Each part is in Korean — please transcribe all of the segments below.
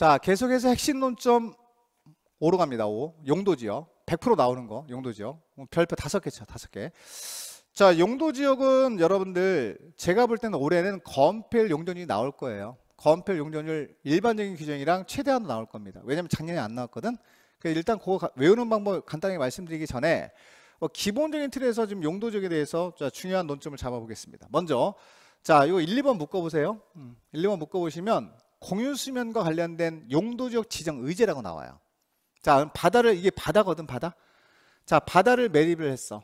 자, 계속해서 핵심 논점 5로 갑니다. 5. 용도 지역. 100% 나오는 거. 용도 지역. 음, 별표 다섯 개죠. 다섯 개. 자, 용도 지역은 여러분들 제가 볼 때는 올해는 건폐율 용전이 나올 거예요. 건폐율 용전율 일반적인 규정이랑 최대한 나올 겁니다. 왜냐면 작년에 안 나왔거든. 일단 그거 외우는 방법 간단히 말씀드리기 전에 뭐 기본적인 틀에서 지금 용도 적에 대해서 중요한 논점을 잡아보겠습니다. 먼저 자, 이거 1, 2번 묶어 보세요. 1, 음, 2번 묶어 보시면 공유수면과 관련된 용도적 지정 의제라고 나와요. 자, 바다를 이게 바다거든 바다. 자, 바다를 매립을 했어.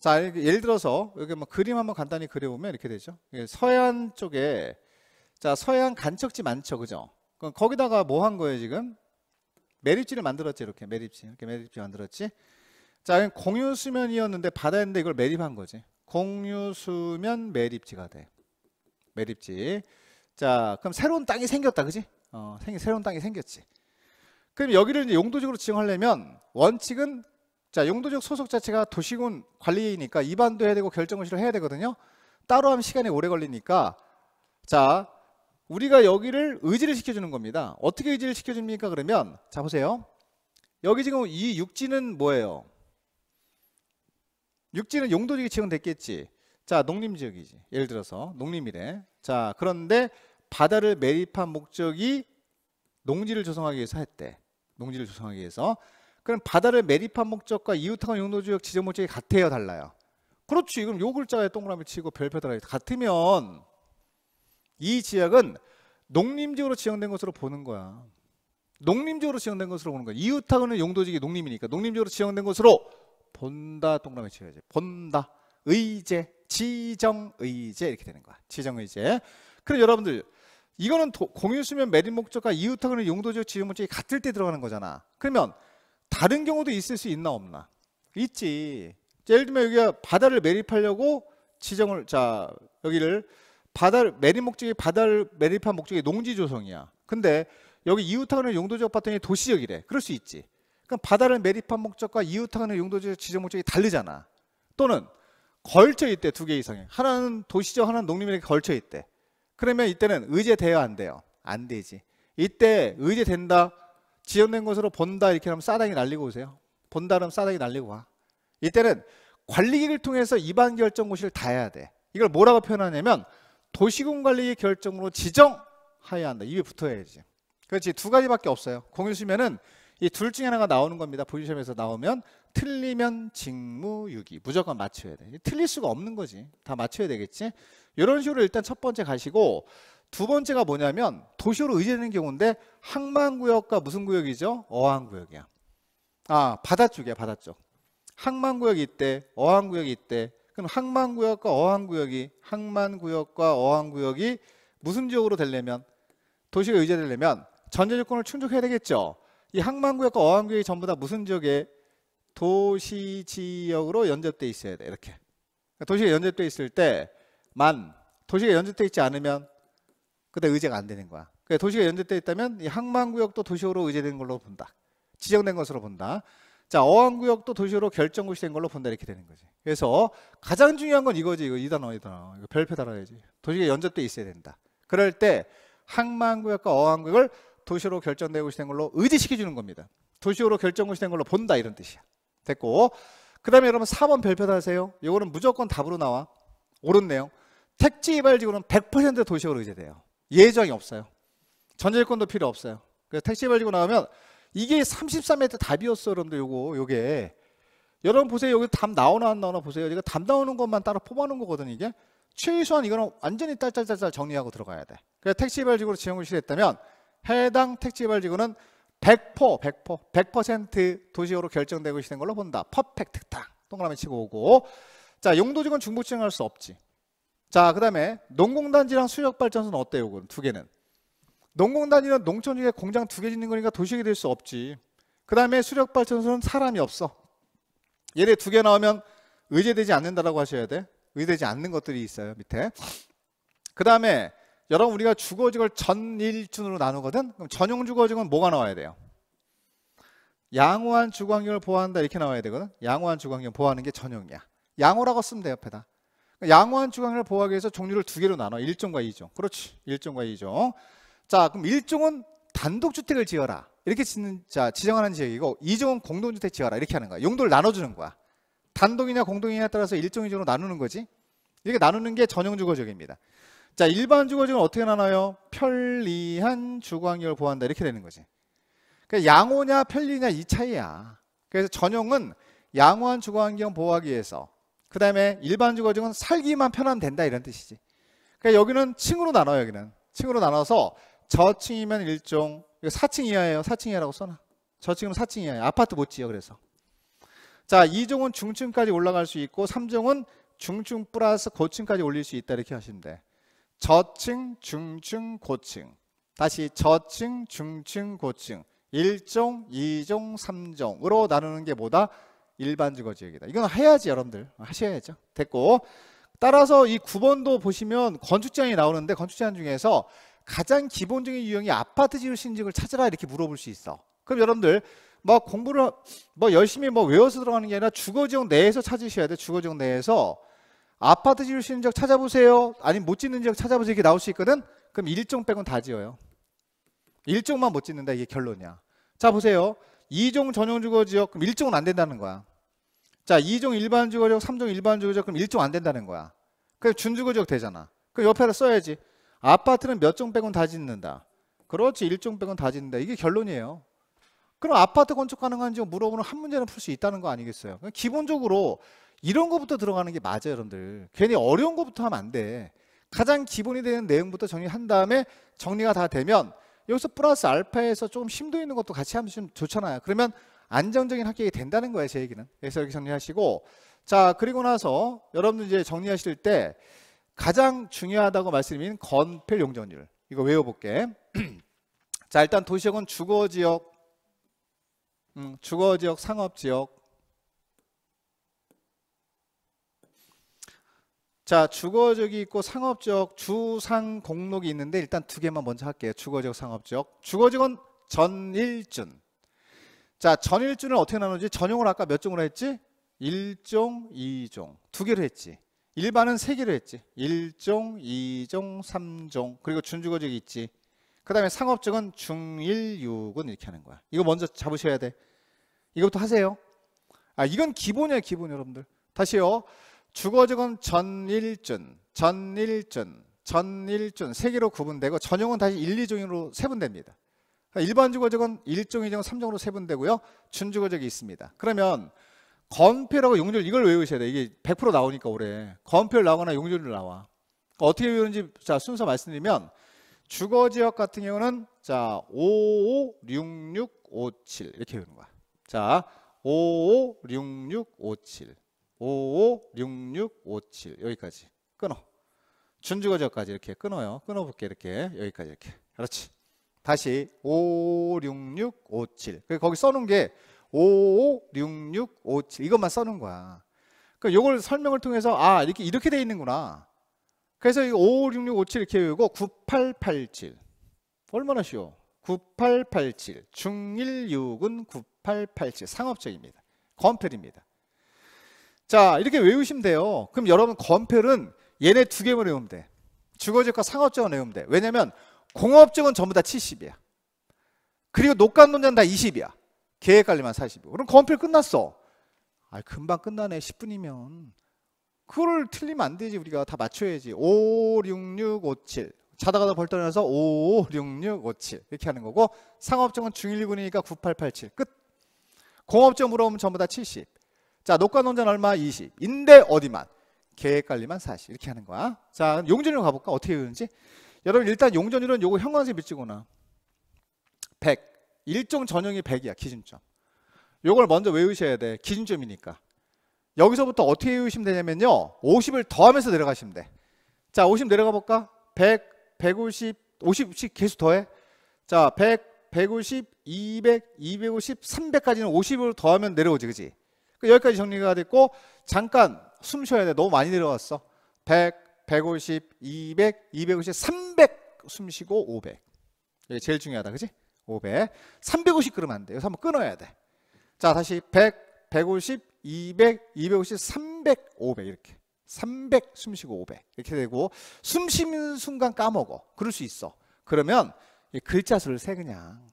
자, 예를 들어서 여기 뭐 그림 한번 간단히 그려보면 이렇게 되죠. 예, 서해안 쪽에 자 서해안 간척지 많죠, 그죠? 그럼 거기다가 뭐 한 거예요 지금? 매립지를 만들었지 이렇게 매립지 이렇게 매립지 만들었지. 자, 공유 수면이었는데 바다였는데 이걸 매립한 거지. 공유 수면 매립지가 돼. 매립지. 자, 그럼 새로운 땅이 생겼다, 그지? 어, 생, 새로운 땅이 생겼지. 그럼 여기를 이제 용도적으로 지정하려면 원칙은 자, 용도적 소속 자체가 도시군 관리이니까 이반도 해야 되고 결정고시를 해야 되거든요. 따로 하면 시간이 오래 걸리니까 자, 우리가 여기를 의지를 시켜주는 겁니다. 어떻게 의지를 시켜줍니까? 그러면 자, 보세요. 여기 지금 이 육지는 뭐예요? 육지는 용도지역이 지정됐겠지. 자, 농림지역이지. 예를 들어서 농림이래. 자, 그런데 바다를 매립한 목적이 농지를 조성하기 위해서 했대. 농지를 조성하기 위해서. 그럼 바다를 매립한 목적과 이웃항원 용도지역 지정 목적이 같아요, 달라요? 그렇지. 그럼 요 글자에 동그라미 치고 별표 달아요 같으면 이 지역은 농림지역으로 지정된 것으로 보는 거야. 농림지역으로 지정된 것으로 보는 거야. 이웃항원은 용도지역이 농림이니까 농림지역으로 지정된 것으로 본다 동그라미 쳐야지. 본다. 의제. 지정의제 이렇게 되는 거야. 지정의제. 그럼 여러분들 이거는 도, 공유수면 매립 목적과 이웃하고는 용도적 지정 목적이 같을 때 들어가는 거잖아. 그러면 다른 경우도 있을 수 있나 없나? 있지. 예를 들면 여기가 바다를 매립하려고 지정을 자 여기를 바다를 매립 목적이 바다를 매립한 목적이 농지 조성이야. 근데 여기 이웃하고는 용도적 바탕이 도시역이래 그럴 수 있지. 그럼 바다를 매립한 목적과 이웃하고는 용도적 지정 목적이 다르잖아. 또는 걸쳐 있대 두 개 이상에 하나는 도시죠 하나는 농림에 걸쳐 있대 그러면 이때는 의제돼야 안 돼요 안 되지 이때 의제된다 지연된 것으로 본다 이렇게 하면 싸당이 날리고 오세요 본다 하면 싸당이 날리고 와 이때는 관리기를 통해서 입안 결정고시를 다 해야 돼 이걸 뭐라고 표현하냐면 도시군관리의 결정으로 지정하여야 한다 입에 붙어야지 그렇지 두 가지밖에 없어요 공유시면은이 둘 중에 하나가 나오는 겁니다 포시션에서 나오면 틀리면 직무유기 무조건 맞춰야 돼 틀릴 수가 없는 거지 다 맞춰야 되겠지 이런 식으로 일단 첫 번째 가시고 두 번째가 뭐냐면 도시로 의지되는 경우인데 항만구역과 무슨 구역이죠? 어항구역이야 아 바다 쪽이야 바다 쪽 항만구역이 있대 어항구역이 있대 그럼 항만구역과 어항구역이 항만구역과 어항구역이 무슨 지역으로 되려면 도시가 의지되려면 전제조건을 충족해야 되겠죠 이 항만구역과 어항구역이 전부 다 무슨 지역에 도시 지역으로 연접돼 있어야 돼 이렇게 그러니까 도시에 연접돼 있을 때만 도시에 연접돼 있지 않으면 그때 의제가 안 되는 거야 그러니까 도시가 연접돼 있다면 이 항만구역도 도시로 의제된 걸로 본다 지정된 것으로 본다 자 어항구역도 도시로 결정구시된 걸로 본다 이렇게 되는 거지 그래서 가장 중요한 건 이거지 이거 이 단어 이 단어 이거 별표 달아야지 도시에 연접돼 있어야 된다 그럴 때 항만구역과 어항구역을 도시로 결정되고 시된 걸로 의지시켜주는 겁니다. 도시로 결정되고 시된 걸로 본다 이런 뜻이야. 됐고 그 다음에 여러분 4번 별표 하세요 이거는 무조건 답으로 나와 옳은 내용 택지 이발지구는 100% 도시로 의제돼요 예정이 없어요 전제권도 필요 없어요 그래서 택지 이발지구 나오면 이게 33m 답이었어 여러분들 요거 요게 여러분 보세요 여기 답 나오나 안 나오나 보세요 이거 답 나오는 것만 따로 뽑아놓은 거거든 요 이게 최소한 이거는 완전히 딸딸딸딸 정리하고 들어가야 돼 그래서 택지 이발지구로 지형을 실시했다면 해당 택지 이발지구는 100% 100% 1 0 도시호로 결정되고 있는 걸로 본다. 퍼펙트다. 동그라미 치고 오고. 자, 용도지건 중복지정 할수 없지. 자, 그다음에 농공단지랑 수력발전소는 어때 요건 그두 개는. 농공단지는 농촌 중에 공장 두 개 짓는 거니까 도시가 될 수 없지. 그다음에 수력발전소는 사람이 없어. 얘네 두 개 나오면 의제되지 않는다라고 하셔야 돼. 의제되지 않는 것들이 있어요, 밑에. 그다음에 여러분 우리가 주거직을 전일준으로 나누거든. 그럼 전용 주거직은 뭐가 나와야 돼요? 양호한 주거환경을 보호한다 이렇게 나와야 되거든. 양호한 주거환경 보호하는 게 전용이야. 양호라고 쓰면 돼 옆에다. 그러니까 양호한 주거환경을 보호하기 위해서 종류를 두 개로 나눠. 1종과 2종. 그렇지. 1종과 2종. 자, 그럼 1종은 단독주택을 지어라. 이렇게 짓는 자, 지정하는 지역이고 2종은 공동주택 지어라. 이렇게 하는 거야. 용도를 나눠 주는 거야. 단독이냐 공동이냐에 따라서 1종 2종으로 나누는 거지. 이렇게 나누는 게 전용 주거적입니다. 자, 일반 주거지역은 어떻게 나눠요? 편리한 주거환경을 보호한다. 이렇게 되는 거지. 그러니까 양호냐 편리냐 이 차이야. 그래서 전용은 양호한 주거환경 보호하기 위해서 그 다음에 일반 주거지은 역 살기만 편하면 된다 이런 뜻이지. 그러니까 여기는 층으로 나눠요. 여기는 층으로 나눠서 저층이면 일종 이거 4층 이하예요. 4층 이하라고 써놔. 저층은 4층 이하야. 아파트 못 지어 그래서. 자, 2종은 중층까지 올라갈 수 있고 3종은 중층 플러스 고층까지 올릴 수 있다 이렇게 하시면 돼. 저층, 중층, 고층. 다시 저층, 중층, 고층. 1종, 2종, 3종으로 나누는 게 뭐다? 일반주거 지역이다. 이건 해야지 여러분들. 하셔야죠. 됐고. 따라서 이 9번도 보시면 건축장이 나오는데 건축장 중에서 가장 기본적인 유형이 아파트 지을 신직을 찾으라 이렇게 물어볼 수 있어. 그럼 여러분들 뭐 공부를 뭐 열심히 뭐 외워서 들어가는 게 아니라 주거 지역 내에서 찾으셔야 돼. 주거 지역 내에서 아파트 지을 수 있는 지역 찾아보세요. 아니면 못 짓는 지역 찾아보세요. 이렇게 나올 수 있거든. 그럼 일종 빼곤 다 지어요. 일종만 못 짓는다 이게 결론이야. 자 보세요. 2종 전용 주거 지역 그럼 1종은 안 된다는 거야. 자, 2종 일반 주거 지역, 3종 일반 주거 지역 그럼 1종 안 된다는 거야. 그럼 준주거 지역 되잖아. 그럼 옆에다 써야지. 아파트는 몇 종 빼곤 다 짓는다. 그렇지. 1종 빼곤 다 짓는다. 이게 결론이에요. 그럼 아파트 건축 가능한지 물어보는 한 문제는 풀 수 있다는 거 아니겠어요? 기본적으로 이런 것부터 들어가는 게 맞아요, 여러분들. 괜히 어려운 것부터 하면 안 돼. 가장 기본이 되는 내용부터 정리한 다음에 정리가 다 되면 여기서 플러스 알파에서 조금 심도 있는 것도 같이 하면 좋잖아요. 그러면 안정적인 합격이 된다는 거예요, 제 얘기는. 그래서 이렇게 정리하시고 자, 그리고 나서 여러분들 이제 정리하실 때 가장 중요하다고 말씀드린 건폐 용적률. 이거 외워볼게. 자, 일단 도시역은 주거 지역, 음, 주거 지역, 상업 지역, 자, 주거지역이 있고 상업적 주상 공록이 있는데 일단 두 개만 먼저 할게요. 주거지역상업지역주거지역은 전일준. 자, 전일준을 어떻게 나누지? 전용을 아까 몇 종으로 했지? 1종2종두 개로 했지. 일반은 세 개로 했지. 1종2종3종 그리고 준주거지역이 있지. 그다음에 상업적은 중일육은 이렇게 하는 거야. 이거 먼저 잡으셔야 돼. 이것부터 하세요. 아, 이건 기본이야, 기본 여러분들. 다시요. 주거적은 전일준, 전일준, 전일준 세 개로 구분되고 전용은 다시 1, 2종으로 세분됩니다. 그러니까 일반 주거적은 1종, 2종, 3종으로 세분되고요. 준주거적이 있습니다. 그러면 건폐라고 용률 이걸 외우셔야 돼. 이게 100% 나오니까 올해. 건폐를 나오거나 용률을 나와. 그러니까 어떻게 외우는지 자, 순서 말씀드리면 주거 지역 같은 경우는 자, 556657 이렇게 외우는 거야. 자, 556657. 556657 여기까지 끊어 준주거지역까지 이렇게 끊어요 끊어볼게 이렇게 여기까지 이렇게 그렇지 다시 56657 그 거기 써놓은 게556657 이것만 써놓은 거야 그요걸 설명을 통해서 아 이렇게 이렇게 돼 있는구나 그래서 556657 이렇게 외우고 9887 얼마나 쉬워 9887중1 6은9887 상업적입니다 건필입니다 자 이렇게 외우시면 돼요. 그럼 여러분 건폐율은 얘네 두 개만 외우면 돼. 주거지역과 상업지역은 외우면 돼. 왜냐면 공업지역은 전부 다 70이야. 그리고 녹간논자는 다 20이야. 계획관리만 40이고. 그럼 건폐율 끝났어. 아 금방 끝나네. 10분이면. 그거를 틀리면 안 되지. 우리가 다 맞춰야지. 5, 6, 6, 5, 7. 자다가도 벌떡나서 5, 6, 6, 5, 7 이렇게 하는 거고 상업정은 중1, 2군이니까 9, 8, 8, 7 끝. 공업정 물어보면 전부 다 70. 자, 녹과 논자는 얼마? 20. 인데 어디만? 계획관리만 40. 이렇게 하는 거야. 자, 용전으로 가볼까? 어떻게 되는지 여러분 일단 용전율은 요거 형광색 밑지거나 100. 일종 전형이 100이야, 기준점. 요걸 먼저 외우셔야 돼. 기준점이니까. 여기서부터 어떻게 외우시면 되냐면요. 50을 더하면서 내려가시면 돼. 자, 50 내려가 볼까? 100, 150, 50씩 계속 더해. 자, 100, 150, 200, 250, 300까지는 5 0을 더하면 내려오지, 그지? 그 여기까지 정리가 됐고 잠깐 숨 쉬어야 돼. 너무 많이 내려왔어 100, 150, 200, 250, 300숨 쉬고 500. 이게 제일 중요하다. 그지 500. 350 그러면 안 돼. 여기서 한번 끊어야 돼. 자, 다시 100, 150, 200, 250, 300, 500 이렇게. 300 숨 쉬고 500 이렇게 되고 숨 쉬는 순간 까먹어. 그럴 수 있어. 그러면 글자 수를 세 그냥.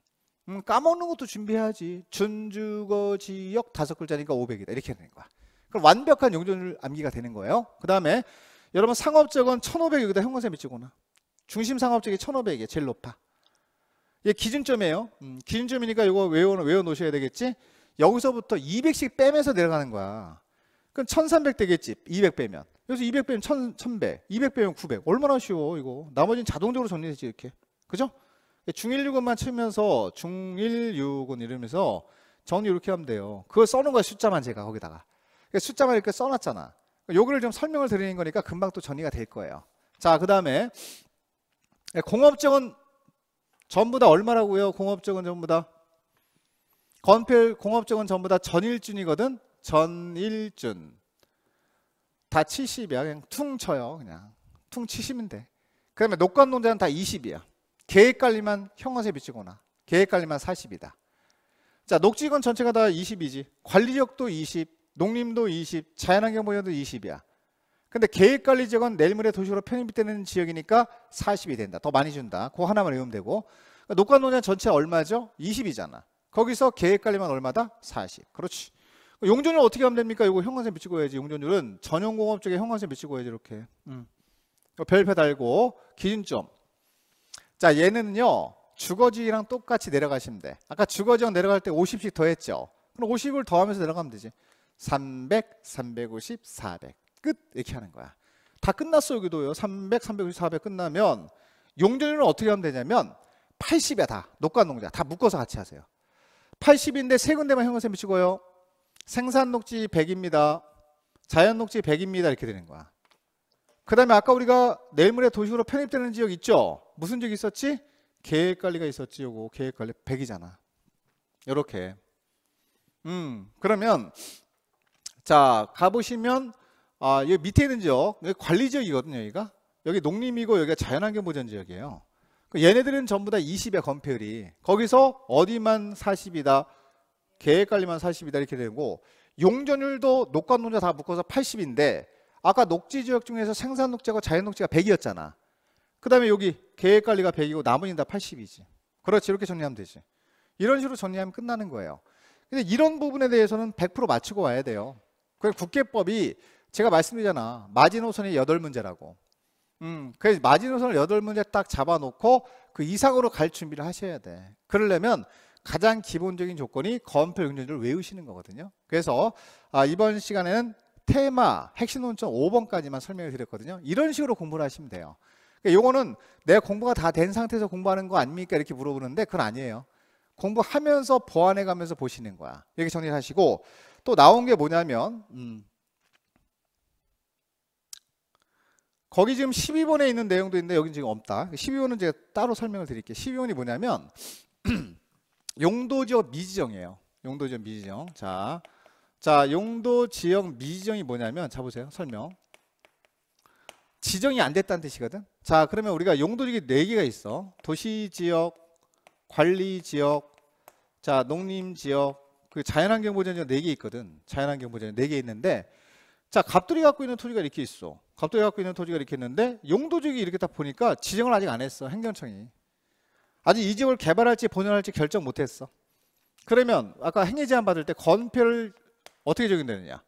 음, 까먹는 것도 준비해야지. 준주거 지역 다섯 글자니까 500이다. 이렇게 되는 거야. 그럼 완벽한 용존율 암기가 되는 거예요. 그 다음에 여러분 상업적은 1500 여기다 형광색 밑이구나 중심 상업적이 1500이에요. 제일 높아. 이게 기준점이에요. 음, 기준점이니까 이거 외워, 외워 놓으셔야 되겠지. 여기서부터 200씩 빼면서 내려가는 거야. 그럼 1300 되겠지. 200 빼면. 그래서200 빼면 1 1 0 0 200 빼면 900. 얼마나 쉬워, 이거. 나머지는 자동적으로 정리되지, 이렇게. 그죠? 예, 중1유군만 치면서 중1유군 이러면서 전 이렇게 하면 돼요. 그걸 써놓은 거야 숫자만 제가 거기다가. 그러니까 숫자만 이렇게 써놨잖아. 그러니까 요거를 좀 설명을 드리는 거니까 금방 또정리가될 거예요. 자, 그 다음에 예, 공업적은 전부 다 얼마라고요? 공업적은 전부 다 건필 공업적은 전부 다 전일준이거든. 전일준 다 70이야. 그냥 퉁 쳐요. 그냥 퉁 70인데. 그다음에 녹관농자는 다 20이야. 계획 관리만 형광색 비치거나 계획 관리만 40이다. 자, 녹지건 전체가 다 20이지. 관리력도 20, 농림도 20, 자연환경 보전도 20이야. 근데 계획 관리 지역은 내일모레 도시로 편입되는 지역이니까 40이 된다. 더 많이 준다. 그 하나만 외우면 되고. 그러니까 녹관 논양 전체 얼마죠? 20이잖아. 거기서 계획 관리만 얼마다? 40. 그렇지. 용전율 어떻게 하면 됩니까? 이거 형광색 비치고 해야지. 용전율은 전용공업 쪽에 형광색 비치고 해야지 이렇게. 음. 별표 달고 기준점. 자, 얘는요. 주거지랑 똑같이 내려가시면 돼. 아까 주거지랑 내려갈 때 50씩 더했죠. 그럼 50을 더하면서 내려가면 되지. 300, 350, 400. 끝 이렇게 하는 거야. 다 끝났어 여기도요. 300, 350, 400 끝나면 용적률은 어떻게 하면 되냐면 8 0에 다. 녹과농자 다 묶어서 같이 하세요. 80인데 세 군데만 형용세 미치고요. 생산녹지 100입니다. 자연녹지 100입니다. 이렇게 되는 거야. 그 다음에 아까 우리가 내일모레 도시로 편입되는 지역 있죠? 무슨 지역 있었지? 계획관리가 있었지 요거 계획관리 100이잖아 요렇게음 그러면 자 가보시면 아 여기 밑에 있는 지역 여기 관리 지역이거든요 여기가 여기 농림이고 여기가 자연환경 보전 지역이에요 그 얘네들은 전부 다 20의 건폐율이 거기서 어디만 40이다 계획관리만 40이다 이렇게 되고 용전율도 녹과 농자 다 묶어서 80인데 아까 녹지 지역 중에서 생산 녹지하고 자연 녹지가 100이었잖아. 그 다음에 여기 계획 관리가 100이고 나머지는 다 80이지. 그렇지. 이렇게 정리하면 되지. 이런 식으로 정리하면 끝나는 거예요. 근데 이런 부분에 대해서는 100% 맞추고 와야 돼요. 그래서 국계법이 제가 말씀드리잖아. 마지노선이 8문제라고. 음, 그래서 마지노선을 8문제 딱 잡아놓고 그 이상으로 갈 준비를 하셔야 돼. 그러려면 가장 기본적인 조건이 건표 용적률을 외우시는 거거든요. 그래서 아, 이번 시간에는 테마, 핵심 논점 5번까지만 설명을 드렸거든요. 이런 식으로 공부를 하시면 돼요. 그러니까 요거는 내 공부가 다 된 상태에서 공부하는 거 아닙니까? 이렇게 물어보는데 그건 아니에요. 공부하면서 보완해 가면서 보시는 거야. 여기 정리를 하시고 또 나온 게 뭐냐면 음, 거기 지금 12번에 있는 내용도 있는데 여기 지금 없다. 12번은 그 제가 따로 설명을 드릴게요. 12번이 뭐냐면 용도적 미지정이에요. 용도적 미지정. 자, 자, 용도 지역 미지정이 뭐냐면 자 보세요. 설명. 지정이 안 됐다는 뜻이거든. 자, 그러면 우리가 용도 지역이 네 개가 있어. 도시 지역, 관리 지역, 자, 농림 지역, 그 자연환경 보전 지역 네 개 있거든. 자연환경 보전 네개 있는데 자, 갑돌이 갖고 있는 토지가 이렇게 있어. 갑돌이 갖고 있는 토지가 이렇게 있는데 용도 지역이 이렇게 딱 보니까 지정을 아직 안 했어. 행정청이. 아직 이 지역을 개발할지 본연할지 결정 못 했어. 그러면 아까 행위 제한 받을 때 건폐를 어떻게 적용되느냐?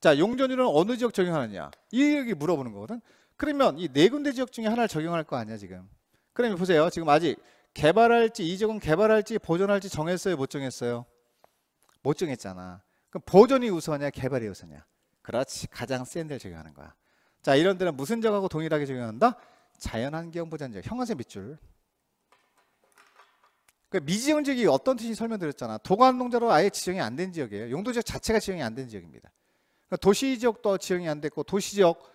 자, 용전율은 어느 지역 적용하느냐? 이 얘기 물어보는 거거든. 그러면 이 네 군데 지역 중에 하나를 적용할 거 아니야, 지금. 그러면 보세요. 지금 아직 개발할지 이 지역은 개발할지 보존할지 정했어요, 못 정했어요? 못 정했잖아. 그럼 보존이 우선이야, 개발이 우선이야? 그렇지. 가장 센 데를 적용하는 거야. 자, 이런 데는 무슨 지역하고 동일하게 적용한다? 자연환경 보전 지역, 형광색 밑줄. 그러니까 미지정 지역이 어떤 뜻인지 설명드렸잖아. 도관 농자로 아예 지정이 안 된 지역이에요. 용도 지역 자체가 지정이 안 된 지역입니다. 그러니까 도시 지역도 지정이 안 됐고 도시 지역,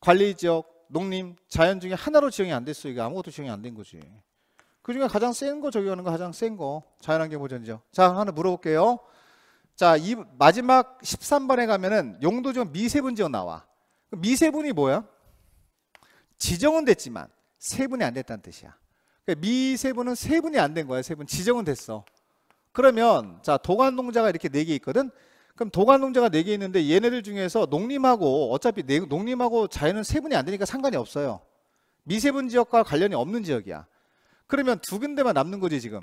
관리 지역, 농림, 자연 중에 하나로 지정이 안 됐어. 이게 아무것도 지정이 안 된 거지. 그 중에 가장 센 거 적용하는 거 가장 센거 자연환경 보전지역자 하나 물어볼게요. 자이 마지막 13번에 가면은 용도 지역 미세분 지역 나와. 그 미세분이 뭐야? 지정은 됐지만 세분이 안 됐다는 뜻이야. 그러니까 미세분은 세분이 안 된 거야. 세분 지정은 됐어. 그러면 자 도관 농자가 이렇게 네 개 있거든. 그럼 도관 농자가 네 개 있는데 얘네들 중에서 농림하고 어차피 네, 농림하고 자연은 세분이 안 되니까 상관이 없어요. 미세분 지역과 관련이 없는 지역이야. 그러면 두 군데만 남는 거지 지금.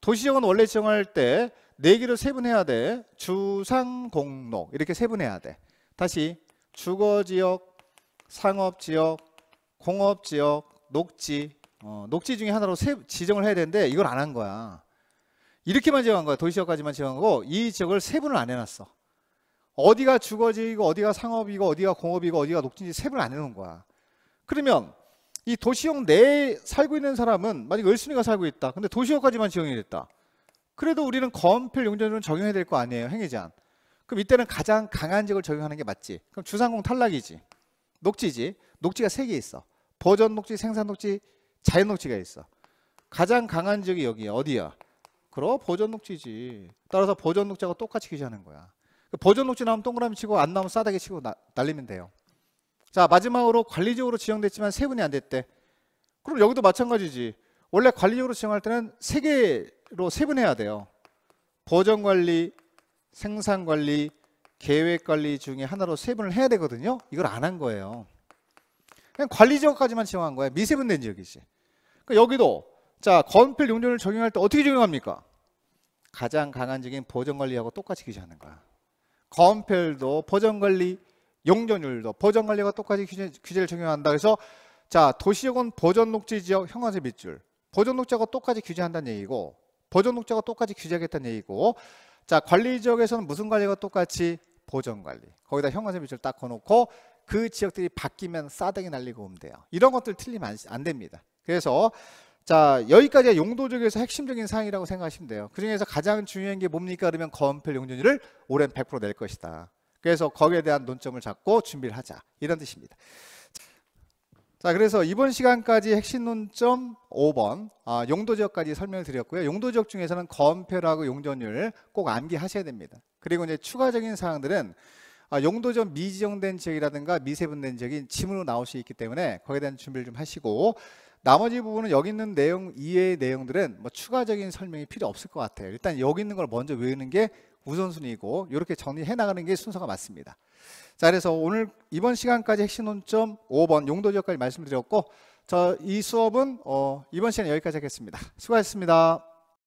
도시지역은 원래 지정할 때 네 개로 세분해야 돼. 주상공록 이렇게 세분해야 돼. 다시 주거지역, 상업지역, 공업지역, 녹지 어, 녹지 중에 하나로 세, 지정을 해야 되는데 이걸 안 한 거야. 이렇게만 지정한 거야. 도시지역까지만 지정한 거고 이 지역을 세분을 안 해놨어. 어디가 주거지이고 어디가 상업이고 어디가 공업이고 어디가 녹지인지 세분을 안 해놓은 거야. 그러면 이 도시형 내에 살고 있는 사람은 만약 에 열순이가 살고 있다. 근데 도시역까지만 지정이 됐다. 그래도 우리는 건필 용적률은 적용해야 될 거 아니에요. 행위제한. 그럼 이때는 가장 강한 지역을 적용하는 게 맞지. 그럼 주상공 탈락이지. 녹지지. 녹지가 세 개 있어. 보전 녹지, 생산 녹지, 자연 녹지가 있어. 가장 강한 지역이 여기야. 어디야? 그럼 보존 녹지지. 따라서 보존 녹지하고 똑같이 규제하는 거야. 그 보존 녹지 나오면 동그라미 치고 안 나오면 싸다게 치고 나, 날리면 돼요. 자 마지막으로 관리적으로 지정됐지만 세분이 안 됐대. 그럼 여기도 마찬가지지. 원래 관리적으로 지정할 때는 세 개로 세분해야 돼요. 보전 관리, 생산 관리, 계획 관리 중에 하나로 세분을 해야 되거든요. 이걸 안 한 거예요. 그냥 관리 지역까지만 지정한 거야. 미세분된 지역이지. 그러니까 여기도 자 건필 용존을 적용할 때 어떻게 적용합니까? 가장 강한 적인 보전관리하고 똑같이 기재하는 거야. 건필도 보전관리 용전율도 보전관리가 똑같이 규제, 를 적용한다. 그래서 자 도시역은 보전녹지 지역 형광색 밑줄 보전녹지하고 똑같이 규제한다는 얘기고 보전녹지하고 똑같이 규제하겠다는 얘기고 자 관리 지역에서는 무슨 관리가 똑같이 보전관리 거기다 형광색 밑줄 딱 거놓고 그 지역들이 바뀌면 싸대이 날리고 오면 돼요. 이런 것들 틀리면 안, 안 됩니다. 그래서 자 여기까지가 용도적에서 핵심적인 사항이라고 생각하시면 돼요. 그 중에서 가장 중요한 게 뭡니까? 그러면 건폐 용적률을 올해는 100%낼 것이다. 그래서 거기에 대한 논점을 잡고 준비를 하자 이런 뜻입니다. 자 그래서 이번 시간까지 핵심 논점 5번 아, 용도 지역까지 설명을 드렸고요. 용도 지역 중에서는 건폐라고 용전율 꼭 암기하셔야 됩니다. 그리고 이제 추가적인 사항들은 아, 용도 전 미지정된 지역이라든가 미세분된 지역이 침으로 나올 수 있기 때문에 거기에 대한 준비를 좀 하시고 나머지 부분은 여기 있는 내용 이외의 내용들은 뭐 추가적인 설명이 필요 없을 것 같아요. 일단 여기 있는 걸 먼저 외우는 게 우선순위이고 이렇게 정리해 나가는 게 순서가 맞습니다. 자 그래서 오늘 이번 시간까지 핵심 논점 5번 용도 지역까지 말씀드렸고 저 이 수업은 어, 이번 시간 여기까지 하겠습니다. 수고하셨습니다.